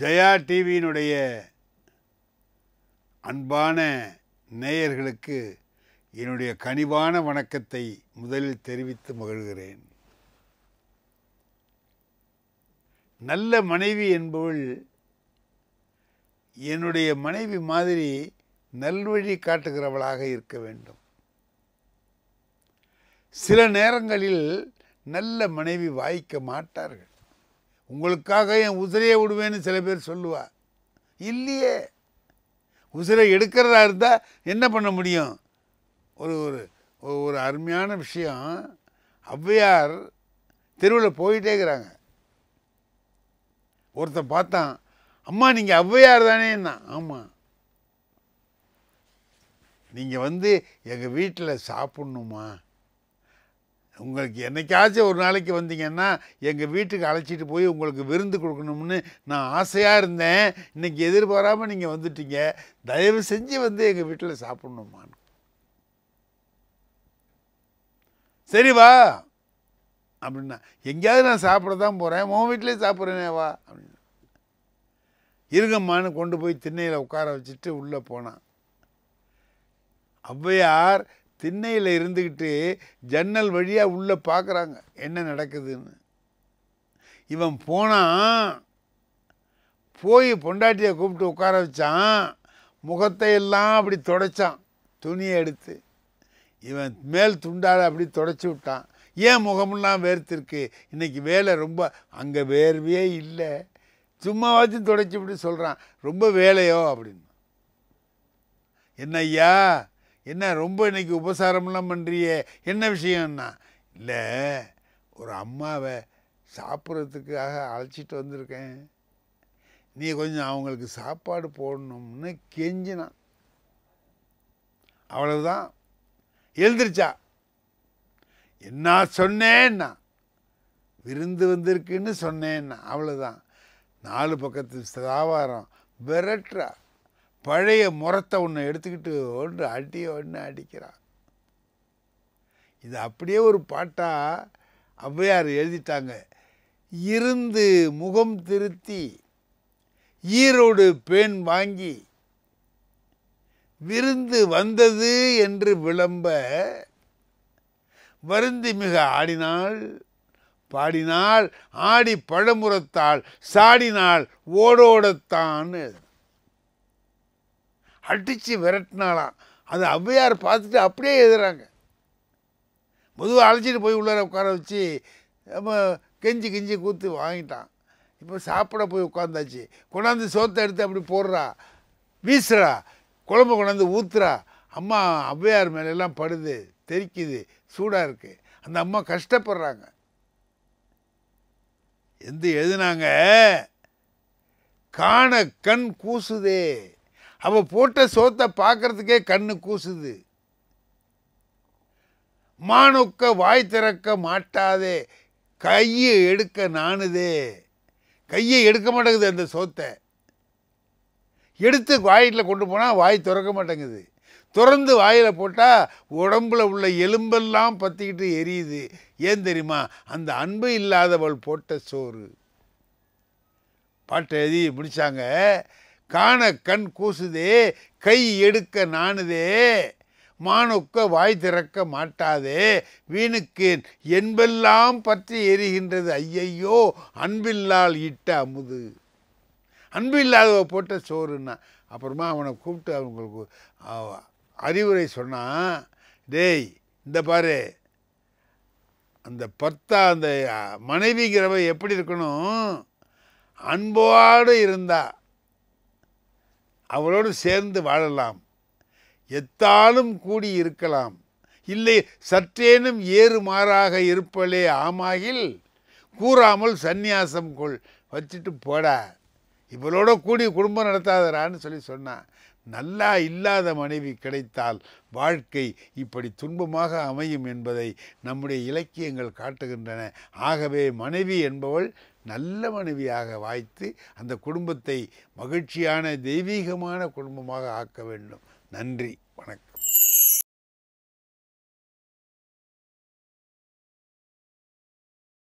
ஜெயா டிவியினுடைய அன்பான நேயர்களுக்கு என்னுடைய கனிவான வணக்கத்தை முதலில் தெரிவித்து மகிழ்கிறேன் நல்ல மனைவி என்பவள் என்னுடைய மனைவி மாதிரி நல்வழி காட்டுகிறவளாக இருக்க வேண்டும் சில நேரங்களில் நல்ல மனைவி வாய்க்க மாட்டார்கள் உங்களுக்காக என் உசிரையை விடுவேன்னு சில பேர் சொல்லுவா இல்லையே உசிரை எடுக்கிறதா இருந்தால் என்ன பண்ண முடியும் ஒரு ஒரு ஒரு அருமையான விஷயம் ஔவையார் தெருவில் போயிட்டே இருக்கிறாங்க ஒருத்தன் பார்த்தான் அம்மா நீங்கள் ஔவையார் தானே தான் ஆமாம் நீங்கள் வந்து எங்கள் வீட்டில் சாப்பிட்ணுமா உங்களுக்கு என்னைக்காச்சும் ஒரு நாளைக்கு வந்தீங்கன்னா எங்கள் வீட்டுக்கு அழைச்சிட்டு போய் உங்களுக்கு விருந்து கொடுக்கணும்னு நான் ஆசையாக இருந்தேன் இன்றைக்கி எதிர்பாராமல் நீங்கள் வந்துட்டீங்க தயவு செஞ்சு வந்து எங்கள் வீட்டில் சாப்பிட்ணுமான்னு சரி வா அப்படின்னா எங்கேயாவது நான் சாப்பிட தான் போகிறேன் உன் வீட்டிலே சாப்பிட்றேனே வா அப்படின்னா இருங்கம்மான்னு கொண்டு போய் திண்ணையில் உட்கார வச்சுட்டு உள்ளே போனான் ஔவையார் திண்ணையில் இருந்துக்கிட்டு ஜன்னல் வழியாக உள்ளே பார்க்குறாங்க என்ன நடக்குதுன்னு இவன் போனான் போய் பொண்டாட்டியை கூப்பிட்டு உட்கார வச்சான் முகத்தை எல்லாம் அப்படி தொடச்சான் துணியை எடுத்து இவன் மேல் துண்டால் அப்படி தொடச்சி விட்டான் ஏன் முகமெல்லாம் வேர்த்திருக்கு இன்றைக்கி வேலை ரொம்ப அங்கே வேர்வையே இல்லை சும்மாவாச்சும் தொடச்சி இப்படி சொல்கிறான் ரொம்ப வேலையோ அப்படின்னு என்ன ஐயா என்ன ரொம்ப இன்றைக்கி உபசாரம்லாம் பண்ணுறியே என்ன விஷயம்னா இல்லை ஒரு அம்மாவை சாப்பிட்றதுக்காக அழைச்சிட்டு வந்திருக்கேன் நீ கொஞ்சம் அவங்களுக்கு சாப்பாடு போடணும்னு கெஞ்சினான் அவ்வளவுதான் எழுந்திருச்சா என்ன சொன்னேன்னா விருந்து வந்திருக்குன்னு சொன்னேன்னா அவ்வளோதான் நாலு பக்கத்து சாவாரம் விரட்டுறா பழைய முறத்தை ஒன்று எடுத்துக்கிட்டு ஒன்று அடி ஒன்று அடிக்கிறான் இது அப்படியே ஒரு பாட்டாக ஔவையார் எழுதிட்டாங்க இருந்து முகம் திருத்தி ஈரோடு பேன் வாங்கி விருந்து வந்தது என்று விளம்ப வருந்தி மிக ஆடினாள் பாடினாள் ஆடி பழமுறத்தாள் சாடினாள் ஓடோடத்தான் அடித்து விரட்டினாலாம் அது ஔவையார் பார்த்துட்டு அப்படியே எழுதுறாங்க பொதுவாக அழைச்சிட்டு போய் உள்ளார உட்கார வச்சு நம்ம கெஞ்சி கெஞ்சி கூத்து வாங்கிட்டான் இப்போ சாப்பிட போய் உட்காந்தாச்சு கொண்டாந்து சோத்தை எடுத்து அப்படி போடுறா வீசுறா குழம்பு கொண்டாந்து ஊத்துறா அம்மா ஔவையார் மேலெல்லாம் படுது தெரிக்குது சூடாக இருக்குது அந்த அம்மா கஷ்டப்படுறாங்க எந்த எழுதுனாங்க காண கண் கூசுதே அவள் போட்ட சோத்தை பார்க்கறதுக்கே கண்ணு கூசுது மானுக்க வாய் திறக்க மாட்டாதே கையை எடுக்க நானுதே கையை எடுக்க மாட்டேங்குது அந்த சோத்தை எடுத்து வாயில் கொண்டு போனால் வாய் திறக்க மாட்டேங்குது திறந்து வாயில் போட்டால் உடம்பில் உள்ள எலும்பெல்லாம் பற்றிக்கிட்டு எரியுது ஏன் தெரியுமா அந்த அன்பு இல்லாதவள் போட்ட சோறு பாட்டை எழுதி முடித்தாங்க காண கண் கூசுதே கை எடுக்க நாணுதே மானுக்க வாய் திறக்க மாட்டாதே வீணுக்கேன் என்பெல்லாம் பற்றி எரிகின்றது ஐயையோ அன்பில்லால் இட்ட அமுது அன்பு இல்லாதவ போட்ட சோறுன்னா அப்புறமா அவனை கூப்பிட்டு அவங்களுக்கு அறிவுரை சொன்னான் டேய் இந்த பாரு அந்த பத்தா அந்த மனைவிங்கிறவ எப்படி இருக்கணும் அன்போடு இருந்தா அவளோடு சேர்ந்து வாழலாம் எத்தாலும் கூடி இருக்கலாம் இல்லை சற்றேனும் ஏறுமாறாக இருப்பலே ஆமாகில் கூறாமல் சந்நியாசம் கொள் வச்சுட்டு போடா இவளோட கூடி குடும்பம் நடத்தாதரான்னு சொல்லி சொன்னான் நல்லா இல்லாத மனைவி கிடைத்தால் வாழ்க்கை இப்படி துன்பமாக அமையும் என்பதை நம்முடைய இலக்கியங்கள் காட்டுகின்றன ஆகவே மனைவி என்பவள் நல்ல மனைவியாக வாய்த்து அந்த குடும்பத்தை மகிழ்ச்சியான தெய்வீகமான குடும்பமாக ஆக்க வேண்டும் நன்றி வணக்கம்